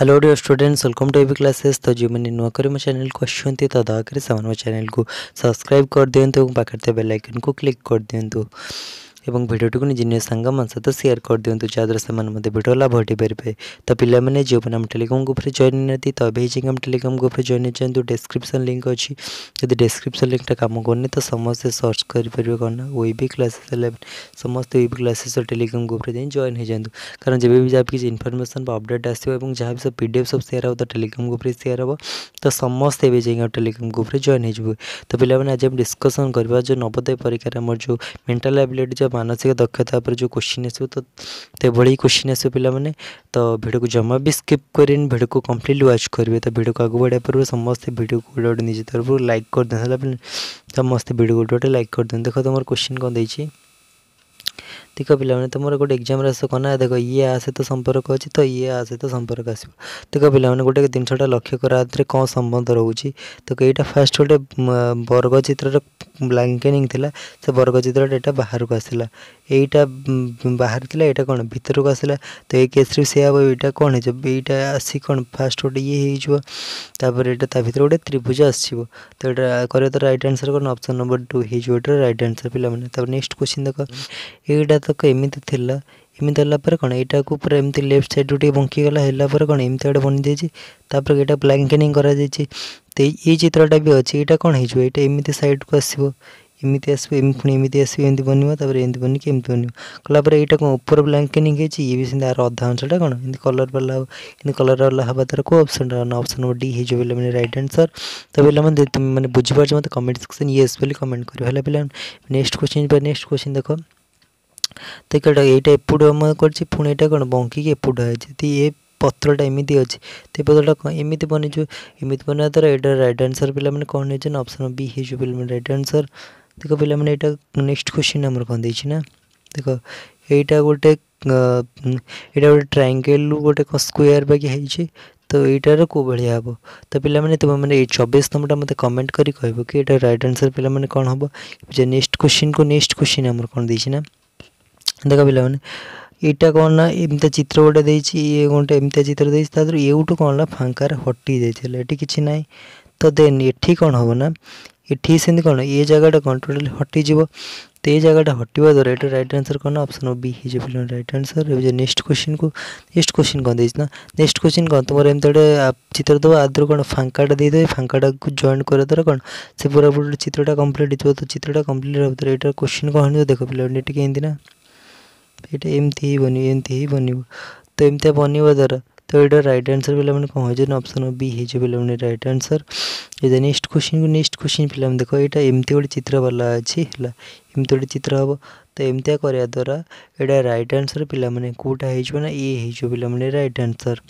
hello dear students welcome to AB classes तो जो मैंने नुआ तो कर चैनल तो, को अच्छे तो चेल को सब्सक्राइब कर दिंतु पाखे बेल आइकन को क्लिक कर दिंतु ଏବଂ ଭିଡ଼ିଓଟିକୁ ନିଜ ନିଜ ସାଙ୍ଗମାନଙ୍କ ସହିତ ସେୟାର କରିଦିଅନ୍ତୁ ଯାହାଦ୍ୱାରା ସେମାନେ ମଧ୍ୟ ଭିଡ଼ିଓ ଲାଭ ଉଠାଇପାରିବେ ତ ପିଲାମାନେ ଯେଉଁମାନେ ଆମ ଟେଲିଗ୍ରାମ ଗ୍ରୁପ୍ରେ ଜଏନ୍ ହେଇନାହାନ୍ତି ତ ଏବେ ହେଇଯାଇକି ଆମ ଟେଲିଗ୍ରାମ ଗ୍ରୁପ୍ରେ ଜଏନ୍ ହେଇଯାଆନ୍ତୁ ଡେସ୍କ୍ରିପସନ୍ ଲିଙ୍କ୍ ଅଛି ଯଦି ଡେସ୍କ୍ରିପସନ୍ ଲିଙ୍କ୍ଟା କାମ କରୁନି ତ ସମସ୍ତେ ସର୍ଚ୍ଚ କରିପାରିବେ କ'ଣ ନା ୱେବି କ୍ଲାସେସ୍ ଇଲେଭେନ୍ ସମସ୍ତେ ୱେବି କ୍ଲାସେସ୍ର ଟେଲିଗ୍ରାମ ଗ୍ରୁପ୍ରେ ଯାଇ ଜଏନ୍ ହେଇଯାଆନ୍ତୁ କାରଣ ଯେବେ ବି ଯାହା କିଛି ଇନଫର୍ମେସନ୍ ବା ଅପଡ଼େଟ୍ ଆସିବ ଏବଂ ଯାହା ବି ସବୁ ପି ଡି ଏଫ୍ ସବୁ ସେୟାର ହେବ ତ ଟେଲିଗ୍ରାମ ଗ୍ରୁପ୍ରେ ସେୟାର ହେବ ତ ସମସ୍ତେ ଏବେ ଯାଇକି ଆମ ଟେଲିଗ୍ରାମ ଗ୍ରୁପ୍ରେ ଜଏନ୍ ହେଇଯିବେ ତ ପିଲାମାନେ ଆଜି ଆମେ ଡିସ୍କସନ୍ କରିବା ଯେଉଁ ନବୋଦୟ ପରୀକ୍ଷାରେ ଆମର ଯେଉଁ ମେଣ୍ଟାଲ୍ ଆବିଲିଟି ଯେଉଁ ମାନସିକ ଦକ୍ଷତା ଉପରେ ଯେଉଁ କୋଶ୍ଚିନ୍ ଆସିବ ତ ସେଭଳି କୋଶ୍ଚିନ୍ ଆସିବ ପିଲାମାନେ ତ ଭିଡ଼ିଓକୁ ଜମା ବି ସ୍କିପ୍ କରିବେନି ଭିଡ଼ିଓକୁ କମ୍ପ୍ଲିଟଲି ୱାଚ୍ କରିବେ ତ ଭିଡ଼ିଓକୁ ଆଗକୁ ବଢ଼ିବା ପୂର୍ବରୁ ସମସ୍ତେ ଭିଡ଼ିଓକୁ ଗୋଟେ ଗୋଟେ ନିଜ ତରଫରୁ ଲାଇକ୍ କରିଦିଅନ୍ତୁ ହେଲା ସମସ୍ତେ ଭିଡ଼ିଓ ଗୋଟେ ଗୋଟେ ଲାଇକ୍ କରିଦିଅନ୍ତୁ ଦେଖ ତୁମର କୋଶ୍ଚିନ୍ କ'ଣ ଦେଇଛି ଦେଖ ପିଲାମାନେ ତୁମର ଗୋଟେ ଏକ୍ଜାମ୍ରେ ଆସ କ'ଣ ନା ଦେଖ ଇଏ ଆ ସହିତ ସମ୍ପର୍କ ଅଛି ତ ଇଏ ଆ ସହିତ ସମ୍ପର୍କ ଆସିବ ଦେଖ ପିଲାମାନେ ଗୋଟେ ଜିନିଷଟା ଲକ୍ଷ୍ୟ କର ଆଧିରେ କ'ଣ ସମ୍ବନ୍ଧ ରହୁଛି ତ ଏଇଟା ଫାର୍ଷ୍ଟ ଗୋଟେ ବର୍ଗଚିତ୍ରର ବ୍ଲାଙ୍କେନିଂ ଥିଲା ସେ ବର୍ଗଚିତ୍ରଟା ଏଇଟା ବାହାରକୁ ଆସିଲା ଏଇଟା ବାହାରେ ଥିଲା ଏଇଟା କ'ଣ ଭିତରକୁ ଆସିଲା ତ ଏଇ କେସ୍ରେ ବି ସେଇଆ ହେବ ଏଇଟା କ'ଣ ହେଇଯିବ ଏଇଟା ଆସି କ'ଣ ଫାର୍ଷ୍ଟ ଗୋଟେ ଇଏ ହେଇଯିବ ତାପରେ ଏଇଟା ତା ଭିତରେ ଗୋଟେ ତ୍ରିଭୁଜ ଆସିଯିବ ତ ଏଇଟା କରିବା ତ ରାଇଟ୍ ଆନ୍ସର୍ କ'ଣ ଅପସନ୍ ନମ୍ବର ଟୁ ହେଇଯିବ ଏଇଟା ରାଇଟ୍ ଆନ୍ସର୍ ପିଲାମାନେ ତାପରେ ନେକ୍ସଟ କୋଶ୍ଚିନ୍ ଦେଖ ଏଇଟା ତକ ଏମିତି ଥିଲା ଏମିତି ହେଲା ପରେ କ'ଣ ଏଇଟାକୁ ପୁରା ଏମିତି ଲେଫ୍ଟ ସାଇଡ଼୍ରୁ ଟିକେ ବଙ୍କିଗଲା ହେଲା ପରେ କ'ଣ ଏମିତି ଗୋଟେ ବନିଯାଇଛି ତାପରେ ଏଇଟା ବ୍ଲାଙ୍କେନିଂ କରାଯାଇଛି ତ ଏଇ ଚିତ୍ରଟା ବି ଅଛି ଏଇଟା କ'ଣ ହେଇଯିବ ଏଇଟା ଏମିତି ସାଇଡ଼୍କୁ ଆସିବ ଏମିତି ଆସିବ ଏମିତି ପୁଣି ଏମିତି ଆସିବ ଏମିତି ବନିବ ତାପରେ ଏମିତି ବନିକି ଏମିତି ବନିବ କଲାପରେ ଏଇଟା କ'ଣ ଉପର ବ୍ଲାଙ୍କେନିଂ ହେଇଛି ଇଏ ବି ସେମିତି ଆର ଅଧା ଅଂଶଟା କ'ଣ ଏମିତି କଲର୍ ବାଲା ଏମିତି କଲର୍ ବାଲା ହେବା ଦ୍ୱାରା କେଉଁ ଅପସନ୍ଟା ଅପସନ୍ ନମ୍ବର ଡି ହେଇଯିବ ପିଲାମାନେ ରାଇଟ୍ ଆନ୍ସର୍ ତ ପିଲାମାନେ ତୁମେ ମାନେ ବୁଝିପାରୁଛ ମୋତେ କମେଣ୍ଟ ସେକ୍ସନ୍ ୟେସ୍ ବୋଲି କମେଣ୍ଟ କରିବ ହେଲା ପିଲାମାନେ ନେକ୍ସଟ କ୍ୱେଶ୍ଚିନ୍ ବା ନେକ୍ସଟ କ୍ୱେଶ୍ଚିନ୍ ଦେଖ তো ଏଇଟା ଏଇଟା ଏପଟୁ ମୁଁ କରିଛି ପୁଣି ଏଇଟା କ'ଣ ବଙ୍କିକି ଏପଟୁ ହେଇଛି ତ ଏ ପତ୍ରଟା ଏମିତି ଅଛି ତ ଏ ପତ୍ରଟା କ'ଣ ଏମିତି ବନେଇଛୁ ଏମିତି ବନେଇବା ଦ୍ୱାରା ଏଇଟା ରାଇଟ୍ ଆନ୍ସର୍ ପିଲାମାନେ କ'ଣ ନେଇଛନ୍ତି ଅପସନ୍ ବି ହେଇଛୁ ପିଲାମାନେ ରାଇଟ୍ ଆନ୍ସର୍ ଦେଖ ପିଲାମାନେ ଏଇଟା ନେକ୍ସଟ କ୍ୱେଶ୍ଚିନ୍ ଆମର କ'ଣ ଦେଇଛି ନା ଦେଖ ଏଇଟା ଗୋଟେ ଏଇଟା ଗୋଟେ ଟ୍ରାଙ୍ଗେଲ୍ରୁ ଗୋଟେ ସ୍କୋୟାର୍ ବାକି ହେଇଛି ତ ଏଇଟାର କେଉଁ ଭଳିଆ ହେବ ତ ପିଲାମାନେ ତୁମେମାନେ ଏଇ ଚବିଶ ନମ୍ବରଟା ମୋତେ କମେଣ୍ଟ କରି କହିବ କି ଏଇଟା ରାଇଟ୍ ଆନ୍ସର୍ ପିଲାମାନେ କ'ଣ ହେବ ଯେ ନେକ୍ସଟ କ୍ୱେଶ୍ଚିନ୍କୁ ନେକ୍ସଟ କ୍ୱେଶ୍ଚିନ୍ ଆମର କ'ଣ ଦେଇଛି ନା ଦେଖ ପିଲାମାନେ ଏଇଟା କ'ଣ ନା ଏମିତି ଚିତ୍ର ଗୋଟେ ଦେଇଛି ଇଏ ଗୋଟେ ଏମିତିଆ ଚିତ୍ର ଦେଇଛି ତା ଦେହରୁ ଏଉଠୁ କ'ଣ ହେଲା ଫାଙ୍କାରେ ହଟି ଯାଇଥିଲା ଏଠି କିଛି ନାହିଁ ତ ଦେନ୍ ଏଠି କ'ଣ ହେବ ନା ଏଠି ସେମିତି କ'ଣ ଏ ଜାଗାଟା କ'ଣ ଟୋଟାଲି ହଟିଯିବ ତ ଏ ଜାଗାଟା ହଟିବା ଦ୍ୱାରା ଏଇଟା ରାଇଟ୍ ଆନ୍ସର୍ କ'ଣ ଅପସନ୍ ବି ହେଇଯିବ ପିଲା ରାଇଟ୍ ଆନ୍ସର୍ ଏବେ ଯେ ନେକ୍ସଟ କୋଶ୍ଚିନ୍କୁ ନେକ୍ସଟ କୋଶ୍ଚିନ୍ କ'ଣ ଦେଇଛି ନା ନେକ୍ସଟ କୋଶ୍ଚିନ୍ କ'ଣ ତୁମର ଏମିତି ଗୋଟେ ଚିତ୍ର ଦେବ ଆଦରୁ କ'ଣ ଫାଙ୍କାଟା ଦେଇଦେବେ ଫାଙ୍କାଟାକୁ ଜଏନ୍ କରିବା ଦ୍ୱାରା କ'ଣ ସେ ପୁରା ପୁରା ଚିତ୍ରଟା କମ୍ପ୍ଲିଟ୍ ହେଇଯିବ ତ ଚିତ୍ରଟା କମ୍ପ୍ଲିଟ୍ ହେବା ଦ୍ୱାରା ଏଇଟା କୋଶ୍ଚିନ୍ କ'ଣ ହେଇଯିବ ଦେଖ ପିଲା ଟିକେ ଏମିତି ନା ଏଇଟା ଏମିତି ହିଁ ବନିବ ଏମିତି ହିଁ ବନିବ ତ ଏମିତିଆ ବନିବା ଦ୍ୱାରା ତ ଏଇଟା ରାଇଟ୍ ଆନ୍ସର୍ ପିଲାମାନେ କ'ଣ ହେଇଯିବ ଅପସନ୍ ବି ହେଇଯିବ ପିଲାମାନେ ରାଇଟ୍ ଆନ୍ସର୍ ଯଦି ନେକ୍ସଟ କୋଶ୍ଚିନ୍କୁ ନେକ୍ସଟ କୋଶ୍ଚିନ୍ ପିଲାମାନେ ଦେଖ ଏଇଟା ଏମିତି ଗୋଟେ ଚିତ୍ର ବାଲା ଅଛି ହେଲା ଏମିତି ଗୋଟେ ଚିତ୍ର ହେବ ତ ଏମିତିଆ କରିବା ଦ୍ୱାରା ଏଇଟା ରାଇଟ୍ ଆନ୍ସର୍ ପିଲାମାନେ କେଉଁଟା ହେଇଯିବ ନା ଏ ହେଇଯିବ ପିଲାମାନେ ରାଇଟ୍ ଆନ୍ସର୍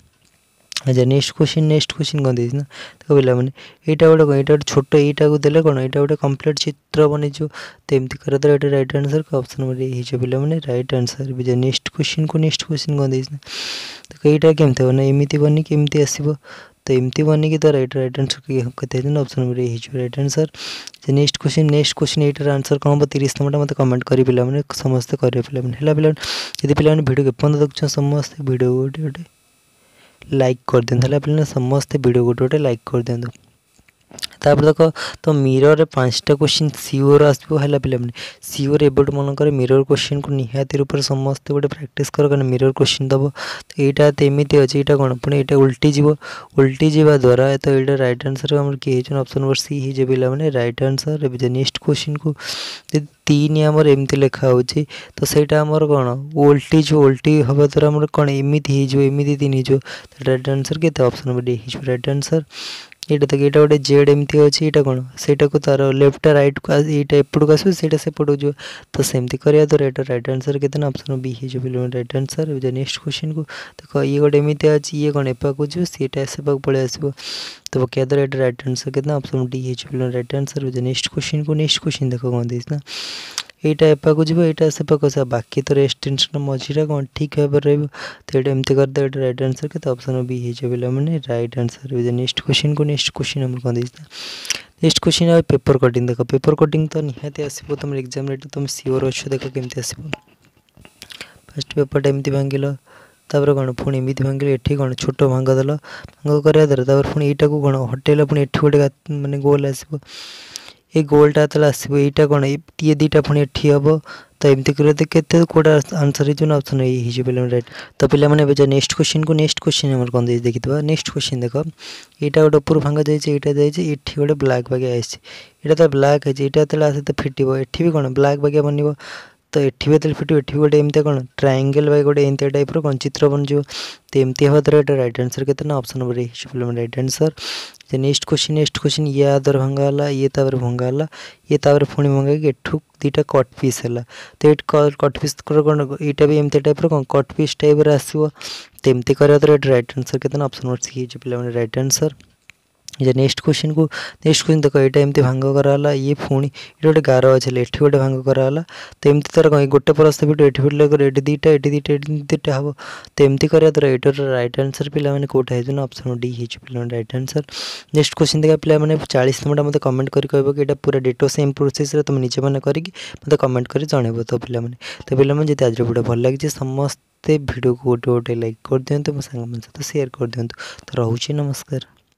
अच्छा नेक्स्ट क्वेश्चन नेक्स्ट क्वेश्चन कौन देती ना देख मैंने यहाँ गोटे कौन ये छोट यू दे कौन यहाँ गोटे कम्प्लीट चित्र बनई तो एमती कर दर एटा रईट आनसर अप्सन हो पाने रईट आनसर भी जाए क्वेश्चन को नेक्स्ट क्वेश्चन कौन देना तो देख यहाँ कमी हो ना एमती बन कि एमती आसव तो एमती बन कि रईट रईट आनसर कहते अप्सन रईट आनसर जो नेक्स्ट क्वेश्चन नेक्स्ट क्वेश्चन यार आनसर कौन तीस तम मत कमेंट कर पे समस्त करेंगे पे पे पे भिड के पर्यटन देखते समस्त भिड गोटे गोटे ଲାଇକ୍ କରିଦିଅନ୍ତୁ ହେଲେ ଆପଣ ସମସ୍ତେ ଭିଡ଼ିଓ ଗୋଟେ ଗୋଟେ ଲାଇକ୍ କରିଦିଅନ୍ତୁ তারপরে দেখো তো মিররে পাঁচটা কোশ্চিন সিওর আসবে হ্যাঁ পিলামানে সিওর এবোর্ড মনকরে মিরর কোশ্চিন কু নিহাতি রূপে সমস্তে গোটে প্র্যাকটিস কর কারণ মিরর কোশ্চিন দেব তো এইটা তো এমিতি অছে এইটা কোণ পুঁ এইটা উল্টি যাব উল্টি যা দ্বারা তো এইটা রাইট আনসর আমার কি হয়েছেন অপশন নম্বর সি হয়ে যাবে পিলামানে রাইট আনসর এবে যে নেক্সট কোশ্চিন কু যদি তিন আমার এমতি লেখা হচ্ছে তো সেইটা আমার কোণ ওল্টেজ ওল্টি হওয়া দ্বারা আমার কোণ এমিতি হয়ে যাব এমিতি তিন হয়ে যাব রাইট আনসর কেতে অপশন নম্বর ডি হয়ে যাব রাইট আনসর यहाँ देख ये गोटे जेड एमती अच्छे ये कौन सहीटा तार लेफ्ट रईट को यहाँ एपटू आस सेपट जो तो सेमती कर द्वारा रईट आनसर के अप्सन बी हो रईट आनसर नेक्स्ट क्वेश्चन को देख ये गोटे एमती अच्छे ये कौन एपाक जो सीटा से पाक पलि आस तो क्या द्वारा यार रईट आनसर के अप्सन डी हो रईट आनसर नेक्स्ट क्वेश्चन को नेक्स्ट क्वेश्चन देख कौन देना ଏଇଟା ଏପାକୁ ଯିବ ଏଇଟା ସେପାକୁ ଆସିବ ବାକି ତୋର ଏକ୍ସଟେନସନ୍ ମଝିଟା କ'ଣ ଠିକ୍ ଭାବରେ ରହିବ ତ ଏଇଟା ଏମିତି କରିଦେବ ଏଇଟା ରାଇଟ୍ ଆନ୍ସର୍ କେତେ ଅପସନ୍ ବି ହେଇଯିବ ପିଲାମାନେ ରାଇଟ୍ ଆନ୍ସର୍ ବି ନେକ୍ସଟ କୋଶ୍ଚିନ୍କୁ ନେକ୍ସଟ କୋଶ୍ଚିନ୍ ଆମର କ'ଣ ଦେଇଥିଲା ନେକ୍ସଟ କୋଶ୍ଚିନ୍ ଆଉ ପେପର କଟିଂ ଦେଖ ପେପର କଟିଂ ତ ନିହାତି ଆସିବ ତୁମର ଏକ୍ଜାମ୍ରେ ଏଇଟା ତୁମେ ସିଓର ଅଛ ଦେଖ କେମିତି ଆସିବ ଫାର୍ଷ୍ଟ ପେପରଟା ଏମିତି ଭାଙ୍ଗିଲ ତାପରେ କ'ଣ ପୁଣି ଏମିତି ଭାଙ୍ଗିଲେ ଏଠି କ'ଣ ଛୋଟ ଭାଙ୍ଗ ଦେଲ ଭାଙ୍ଗ କରିବା ଦ୍ୱାରା ତାପରେ ପୁଣି ଏଇଟାକୁ କ'ଣ ହଟେଇଲା ପୁଣି ଏଠି ଗୋଟେ ମାନେ ଗୋଲ୍ ଆସିବ ଏଇ ଗୋଲ୍ଟା ଯେତେବେଳେ ଆସିବ ଏଇଟା କ'ଣ ଇଏ ଦୁଇଟା ପୁଣି ଏଠି ହେବ ତ ଏମିତି କରିବା କେତେ କେଉଁଟା ଆନ୍ସର୍ ହେଇଯିବ ନା ଅପସନ୍ ଏଇ ହେଇଯିବ ପିଲାମାନେ ରାଇଟ୍ ତ ପିଲାମାନେ ଏବେ ଯାହା ନେକ୍ସଟ କ୍ୱେଶ୍ଚିନ୍କୁ ନେକ୍ସଟ କ୍ୱେଶ୍ଚିନ୍ ଆମର କ'ଣ ଦେଇଛି ଦେଖିଦେବା ନେକ୍ସଟ କ୍ୱେଶ୍ଚିନ୍ ଦେଖ ଏଇଟା ଗୋଟେ ଉପରୁ ଭାଙ୍ଗା ଯାଇଛି ଏଇଟା ଯାଇଛି ଏଠି ଗୋଟେ ବ୍ଲାକ୍ ବାଗିଆ ଆସିଛି ଏଇଟା ତ ବ୍ଲାକ୍ ହେଇଛି ଏଇଟା ଯେତେବେଳେ ଆସେ ତ ଫିଟିବ ଏଠି ବି କ'ଣ ବ୍ଲାକ୍ ବାଗିଆ ବନିବ तो ये फिट ये गोटे एमती कौन ट्राएंगेल वाई गोटे एमती टाइप रो चित्र बन बनजो तो एमती हाँ द्वारा ये रईट आनसर के अप्सन बढ़े रईट आनसर से नेक्स्ट क्वेश्चन नेक्स्ट क्वेश्चन ये आदर भंगाला ये तापर भंगाला ये तापर पुणी भंगा कि दुटा कट पीस है तो ये कट पीस कौन यहाँ भी एमती टाइप कौन कट पीस टाइप आसो तो एमती करा द्वारा ये रईट आनसर के अप्सन बढ़ सी पे रईट आनसर जे नेक्स्ट क्वेश्चन को नेक्स्ट क्वेश्चन देख ये एमती भांग कराला ये पुणी ये गोटे गार अच्छे ये गोटे भांग कराला तो एमती तरह कहीं गोटे परस्त ये दुटा ये दुटा दुटा हे तो एमती करा द्वारा एटर रईट आनसर पे कौटा है अप्सन डी हो पाने रईट आनसर नेक्स्ट क्वेश्चन देखा पे मैंने चालीस नंबर मतलब कमेंट कर पूरा डेटो सेम प्रोसेस तुम निजे मैंने करके मतलब कमेंट कर जनइब तो पे तो पे जी आज भिडियो भल लगे समस्त भिडियो को गोटे गोटे लाइक कर दिखाँ मो सांग सेयार कर दिखाँ तो रोचे नमस्कार